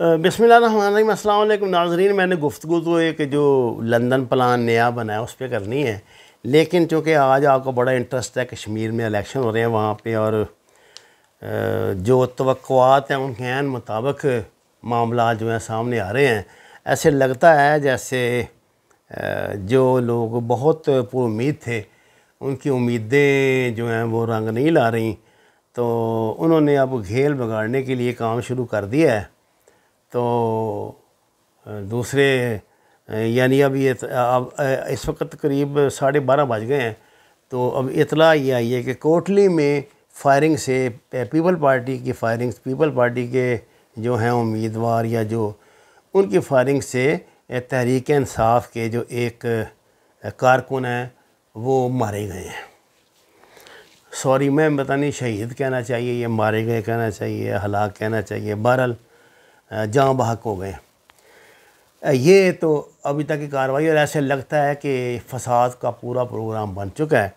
बसमिल नाजरीन मैंने गुफ्तु तो एक जो लंदन प्लान नया बनाया उस पर करनी है लेकिन चूँकि आज आपको बड़ा इंटरेस्ट है कश्मीर में इलेक्शन हो रहे हैं वहाँ पर और जो तवक़ात हैं उनके आन मुताबिक मामला जो हैं सामने आ रहे हैं ऐसे लगता है जैसे जो लोग बहुत पुरुद थे उनकी उम्मीदें जो हैं वो रंग नहीं ला रही तो उन्होंने अब घेल बिगाड़ने के लिए काम शुरू कर दिया है तो दूसरे यानी अब ये अब इस वक्त करीब साढ़े बारह बज गए हैं तो अब इतला ये आई है कि कोटली में फायरिंग से पीपल पार्टी की फायरिंग पीपल पार्टी के जो हैं उम्मीदवार या जो उनकी फायरिंग से तहरीक इंसाफ के जो एक कारकुन हैं वो मारे गए हैं सॉरी मैं बता नहीं शहीद कहना चाहिए या मारे गए कहना चाहिए हलाक कहना चाहिए बहरहाल जहाँ बहक हो गए ये तो अभी तक की कार्रवाई और ऐसे लगता है कि फसाद का पूरा प्रोग्राम बन चुका है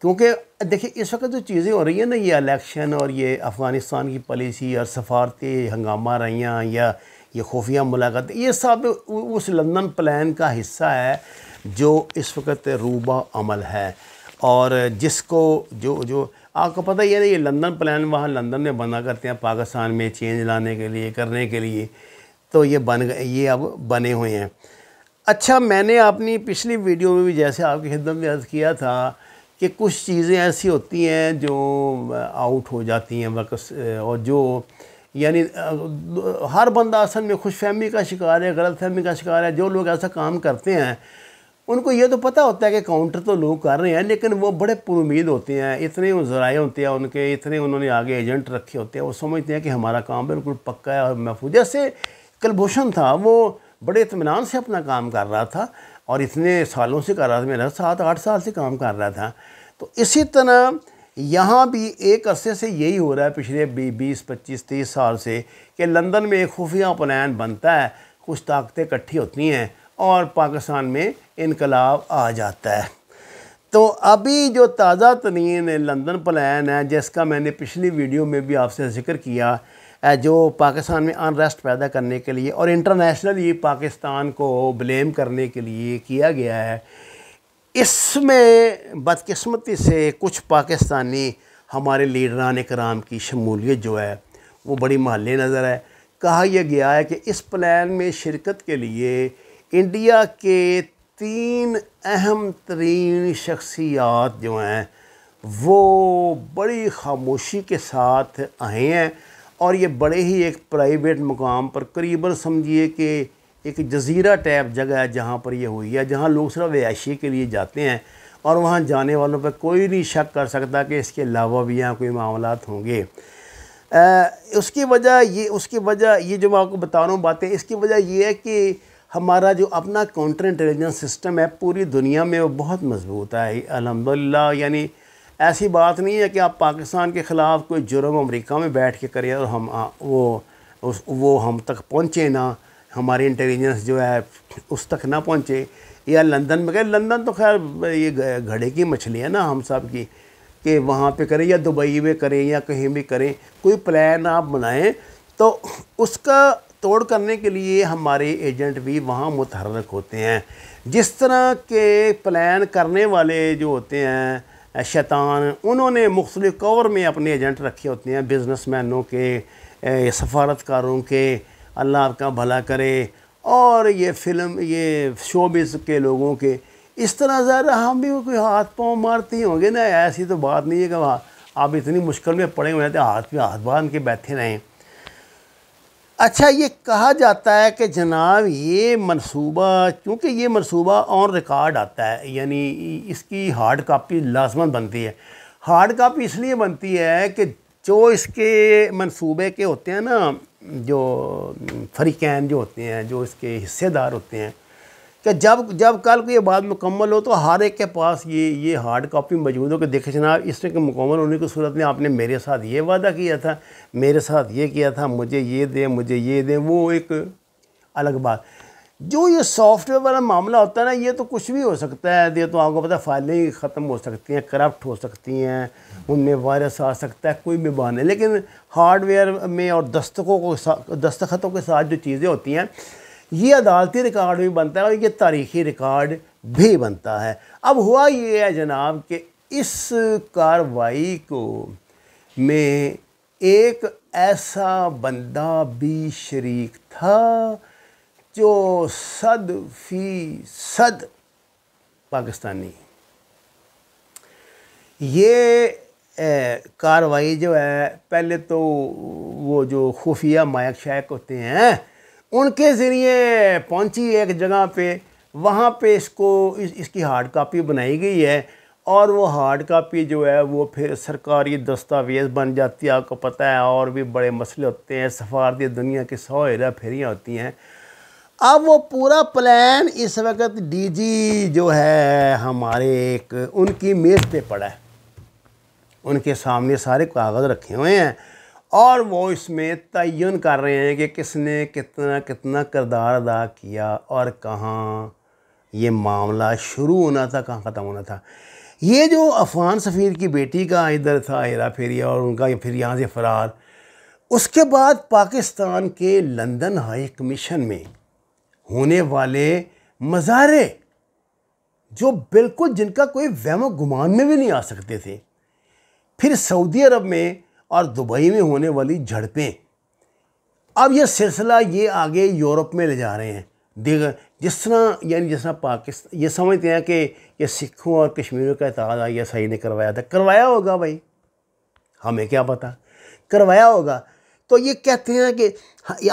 क्योंकि देखिए इस वक्त जो चीज़ें हो रही हैं ना ये इलेक्शन और ये अफ़गानिस्तान की पॉलिसी और सफारती हंगामा रहियाँ या ये खुफिया मुलाकात ये सब उस लंदन प्लान का हिस्सा है जो इस वक्त रूबा अमल है और जिसको जो जो आपको पता ही है ये लंदन प्लान वहाँ लंदन में बना करते हैं पाकिस्तान में चेंज लाने के लिए करने के लिए तो ये बन गए ये अब बने हुए हैं अच्छा मैंने अपनी पिछली वीडियो में भी जैसे आपकी खिदमत में अर्ज़ किया था कि कुछ चीज़ें ऐसी होती हैं जो आउट हो जाती हैं वक्स और जो यानी हर बंदा असल में खुश फहमी का शिकार है गलत फहमी का शिकार है जो लोग ऐसा काम करते हैं उनको ये तो पता होता है कि काउंटर तो लोग कर रहे हैं लेकिन वो बड़े पुरुद होते हैं इतने ज़राए होते हैं उनके इतने उन्होंने आगे एजेंट रखे होते हैं वो समझते हैं कि हमारा काम बिल्कुल पक्का है और महफूज जैसे कलभूषण था वो बड़े इतमान से अपना काम कर रहा था और इतने सालों से कर रहा था मेरा सात आठ साल से काम कर रहा था तो इसी तरह यहाँ भी एक अरसे से यही हो रहा है पिछले बीस पच्चीस तीस साल से कि लंदन में एक खुफिया प्लान बनता है कुछ ताकतें इकट्ठी होती हैं और पाकिस्तान में इनकलाब आ जाता है तो अभी जो ताज़ा तरीन लंदन प्लान है जिसका मैंने पिछली वीडियो में भी आपसे जिक्र किया जो पाकिस्तान में अनरेस्ट पैदा करने के लिए और इंटरनेशनली पाकिस्तान को ब्लेम करने के लिए किया गया है इसमें बदकस्मती से कुछ पाकिस्तानी हमारे लीडरान कराम की शमूलियत जो है वो बड़ी महल नज़र है कहा यह गया है कि इस प्लान में शिरकत के लिए इंडिया के तीन अहम तरीन शख्सियात जो हैं वो बड़ी खामोशी के साथ आए हैं और ये बड़े ही एक प्राइवेट मुकाम पर करीबन समझिए कि एक जजीरा टाइप जगह है जहाँ पर यह हुई है जहाँ लोग सिर्फ याशी के लिए जाते हैं और वहाँ जाने वालों पर कोई नहीं शक कर सकता कि इसके अलावा भी यहाँ कोई मामला होंगे आ, उसकी वजह ये उसकी वजह ये जो मैं आपको बता रहा हूँ बातें इसकी वजह ये है कि हमारा जो अपना काउंटर इंटेलिजेंस सिस्टम है पूरी दुनिया में वो बहुत मजबूत है अलहमदिल्ला यानी ऐसी बात नहीं है कि आप पाकिस्तान के ख़िलाफ़ कोई जुर्म अमेरिका में बैठ के करें और हम आ, वो उस वो हम तक पहुँचे ना हमारी इंटेलिजेंस जो है उस तक ना पहुँचे या लंदन में गए लंदन तो खैर ये घड़े की मछली है ना हम सब की कि वहाँ पे करें या दुबई में करें या कहीं भी करें कोई प्लान आप बनाएं तो उसका तोड़ करने के लिए हमारे एजेंट भी वहाँ मुतहरक होते हैं जिस तरह के प्लान करने वाले जो होते हैं शैतान उन्होंने मुख्तलि कवर में अपने एजेंट रखे होते हैं बिजनेस मैनों के सफारतकारों के अल्लाह आपका भला करे और ये फिल्म ये शोबिस के लोगों के इस तरह ज़रा हम भी कोई हाथ पाँव मारते ही होंगे ना ऐसी तो बात नहीं है कि आप इतनी मुश्किल में पड़े हुए हैं तो हाथ पे हाथ बांध के बैठे रहें अच्छा ये कहा जाता है कि जनाब ये मनसूबा क्योंकि ये मनसूबा ऑन रिकॉर्ड आता है यानी इसकी हार्ड कापी लाजमन बनती है हार्ड कापी इसलिए बनती है कि जो इसके मनसूबे के होते हैं ना जो फरीकैन जो होते हैं जो इसके हिस्सेदार होते हैं कि जब जब कल को ये बात मुकम्मल हो तो हर एक के पास ये ये हार्ड कॉपी मौजूद हो कि देखे जनाब इस तरह के मुकम्मल होने की सूरत में आपने मेरे साथ ये वादा किया था मेरे साथ ये किया था मुझे ये दें मुझे ये दें वो एक अलग बात जो ये सॉफ्टवेयर वाला मामला होता है ना ये तो कुछ भी हो सकता है ये तो आपको पता फाइलें ख़त्म हो सकती हैं करप्ट हो सकती हैं उनमें वायरस आ सकता है कोई भी बहाने लेकिन हार्डवेयर में और दस्तकों को दस्तखतों के साथ जो चीज़ें होती हैं ये अदालती रिकॉर्ड भी बनता है और ये तारीखी रिकॉर्ड भी बनता है अब हुआ ये है जनाब कि इस कार्रवाई को में एक ऐसा बंदा भी शरीक था जो सद फी सद पाकिस्तानी ये कार्रवाई जो है पहले तो वो जो खुफिया मायक शायक होते हैं उनके ज़रिए पहुंची एक जगह पे वहाँ पे इसको इस, इसकी हार्ड कापी बनाई गई है और वो हार्ड कापी जो है वो फिर सरकारी दस्तावेज़ बन जाती है आपको पता है और भी बड़े मसले होते हैं सफारती दुनिया की सौ हेरा फेरियाँ होती हैं अब वो पूरा प्लान इस वक्त डीजी जो है हमारे एक उनकी मेज़ पे पड़ा है उनके सामने सारे कागज़ रखे हुए हैं और वो इसमें तयन कर रहे हैं कि किसने कितना कितना किरदार अदा किया और कहाँ ये मामला शुरू होना था कहाँ ख़त्म होना था ये जो अफान सफ़ीर की बेटी का इधर था हेरा फेरी और उनका फिर यहाँ से फ़रार उसके बाद पाकिस्तान के लंदन हाई कमीशन में होने वाले मज़ारे जो बिल्कुल जिनका कोई वहम गुमान में भी नहीं आ सकते थे फिर सऊदी अरब में और दुबई में होने वाली झड़पें अब यह सिलसिला ये आगे यूरोप में ले जा रहे हैं देख जिस तरह यानी जिस तरह पाकिस्तान ये समझते हैं कि ये सिखों और कश्मीरों का इतिहाद आई सही ने करवाया था करवाया होगा भाई हमें क्या पता करवाया होगा तो ये कहते हैं कि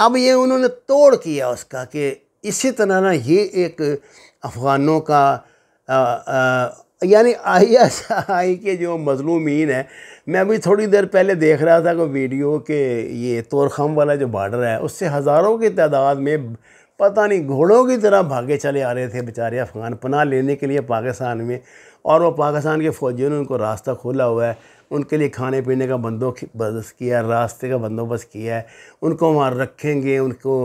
अब ये उन्होंने तोड़ किया उसका कि इसी तरह ना ये एक अफ़गानों का आ, आ, यानी आई एस आई के जो मजलूमीन है मैं अभी थोड़ी देर पहले देख रहा था कोई वीडियो के ये तोरखम वाला जो बॉर्डर है उससे हज़ारों की तादाद में पता नहीं घोड़ों की तरह भागे चले आ रहे थे बेचारे अफगान पनाह लेने के लिए पाकिस्तान में और वो पाकिस्तान के फ़ौजियों ने उनको रास्ता खोला हुआ है उनके लिए खाने पीने का बंदोबस्त किया रास्ते का बंदोबस्त किया है उनको वहाँ रखेंगे उनको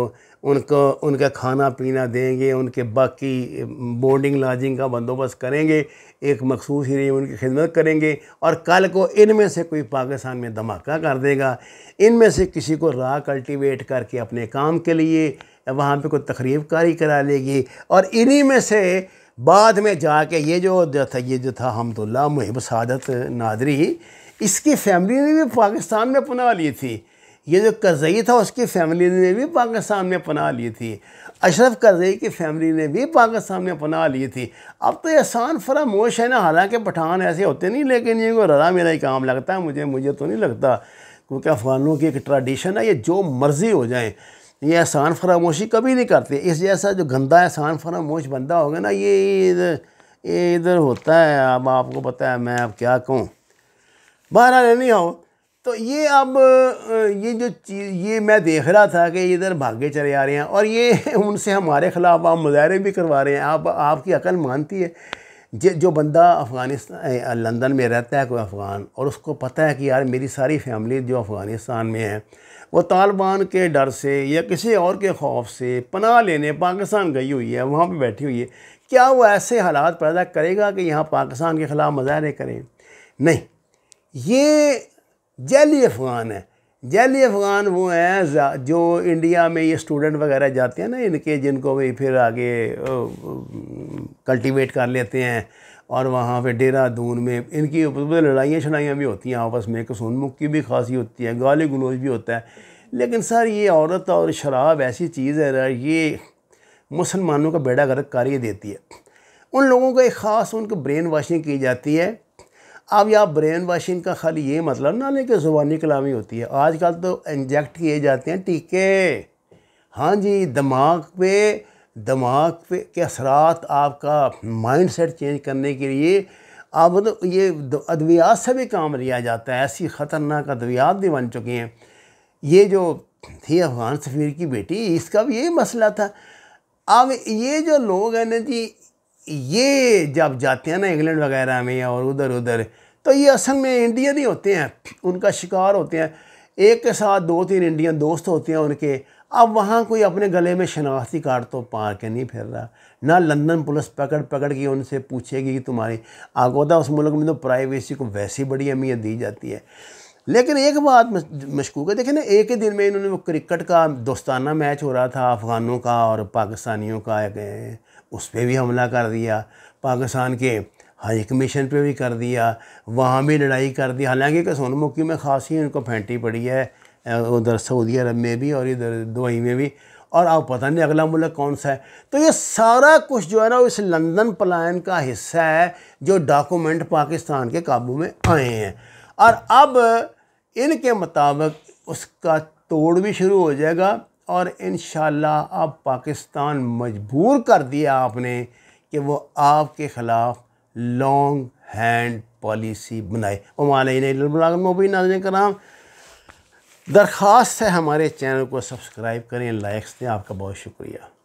उनको उनका खाना पीना देंगे उनके बाकी बोर्डिंग लॉजिंग का बंदोबस्त करेंगे एक मखसूस ही नहीं उनकी खिदमत करेंगे और कल को इनमें से कोई पाकिस्तान में धमाका कर देगा इनमें से किसी को राह कल्टीवेट करके अपने काम के लिए वहाँ पे कोई तकरीब कारी करा लेगी और इन्हीं में से बाद में जाके ये जो था ये जो था हमदुल्ला मुहिब सदत नादरी इसकी फैमिली ने भी पाकिस्तान में पना ली थी ये जो करजई था उसकी फैमिली ने भी पाकिस्तान में पना ली थी अशरफ करजई की फैमिली ने भी पाकिस्तान में पना ली थी अब तो एहसान फरामोश है ना हालांकि पठान ऐसे होते नहीं लेकिन ये को रला मेरा ही काम लगता है मुझे मुझे तो नहीं लगता क्योंकि अफ़गानों की एक ट्रेडिशन है ये जो मर्ज़ी हो जाएँ ये एहसान फरामोशी कभी नहीं करते इस जैसा जो गंदा एहसान फरामोश बंदा होगा ना ये इधर ये इधर होता है अब आपको पता है मैं अब क्या कहूँ बाहर आने नहीं आओ तो ये अब ये जो चीज़ ये मैं देख रहा था कि इधर भागे चले आ रहे हैं और ये उनसे हमारे ख़िलाफ़ आप मुजाहरे भी करवा रहे हैं आप आपकी अकल मानती है जे जो बंदा अफ़गानिस्तान लंदन में रहता है कोई अफ़गान और उसको पता है कि यार मेरी सारी फैमिली जो अफ़गानिस्तान में है वो तालिबान के डर से या किसी और के खौफ से पनाह लेने पाकिस्तान गई हुई है वहाँ पर बैठी हुई है क्या वो ऐसे हालात पैदा करेगा कि यहाँ पाकिस्तान के ख़िलाफ़ मुजाहरे करें नहीं ये जैली अफ़गान है जैली अफ़गान वो हैं जो इंडिया में ये स्टूडेंट वगैरह जाते हैं ना इनके जिनको भी फिर आगे कल्टीवेट कर लेते हैं और वहाँ पे देहरादून में इनकी लड़ाइयाँ शड़ाइयाँ भी होती हैं आपस में कसूनमुख की भी खासी होती है गाली गलोज भी होता है लेकिन सर ये औरत और शराब ऐसी चीज़ है ये मुसलमानों का बेड़ा गर्क कार्य देती है उन लोगों का एक ख़ास उनको ब्रेन वाशिंग की जाती है अब या ब्रेन वाशिंग का खाली ये मतलब ना लेकिन ज़ुबानी कलामी होती है आजकल तो इंजेक्ट किए जाते हैं टीके हाँ जी दिमाग पे दिमाग पे के असरात आपका माइंड सेट चेंज करने के लिए आप मतलब ये अद्वियात से भी काम लिया जाता है ऐसी ख़तरनाक अद्वियात भी बन चुकी हैं ये जो थी अफ़गान सफ़ीर की बेटी इसका भी यही मसला था अब ये जो लोग हैं ना जी ये जब जाते हैं ना इंग्लैंड वगैरह में और उधर उधर तो ये असल में इंडियन ही होते हैं उनका शिकार होते हैं एक के साथ दो तीन इंडियन दोस्त होते हैं उनके अब वहाँ कोई अपने गले में शनाख्ती कार्ड तो पा के नहीं फिर रहा ना लंदन पुलिस पकड़ पकड़ के उनसे पूछेगी कि तुम्हारी आगोदा उस मुल्क में तो प्राइवेसी को वैसी बड़ी अहमियत दी जाती है लेकिन एक बात मशकूक है देखें ना एक ही दिन में इन्होंने वो क्रिकेट का दोस्ताना मैच हो रहा था अफ़गानों का और पाकिस्तानियों का उस पर भी हमला कर दिया पाकिस्तान के हाई कमीशन पे भी कर दिया वहाँ भी लड़ाई कर दी हालांकि सोनमुखी में खासी उनको फेंटी पड़ी है उधर सऊदी अरब में भी और इधर दुबई में भी और आप पता नहीं अगला मुल्क कौन सा है तो ये सारा कुछ जो है ना इस लंदन प्लान का हिस्सा है जो डॉक्यूमेंट पाकिस्तान के काबू में आए हैं और अब इनके मुताबिक उसका तोड़ भी शुरू हो जाएगा और इन अब पाकिस्तान मजबूर कर दिया आपने कि वो आपके ख़िलाफ़ लॉन्ग हैंड पॉलिसी बनाए उमाल मुबीन नाजन कराम दरख्वास्त है हमारे चैनल को सब्सक्राइब करें लाइक्स दें आपका बहुत शुक्रिया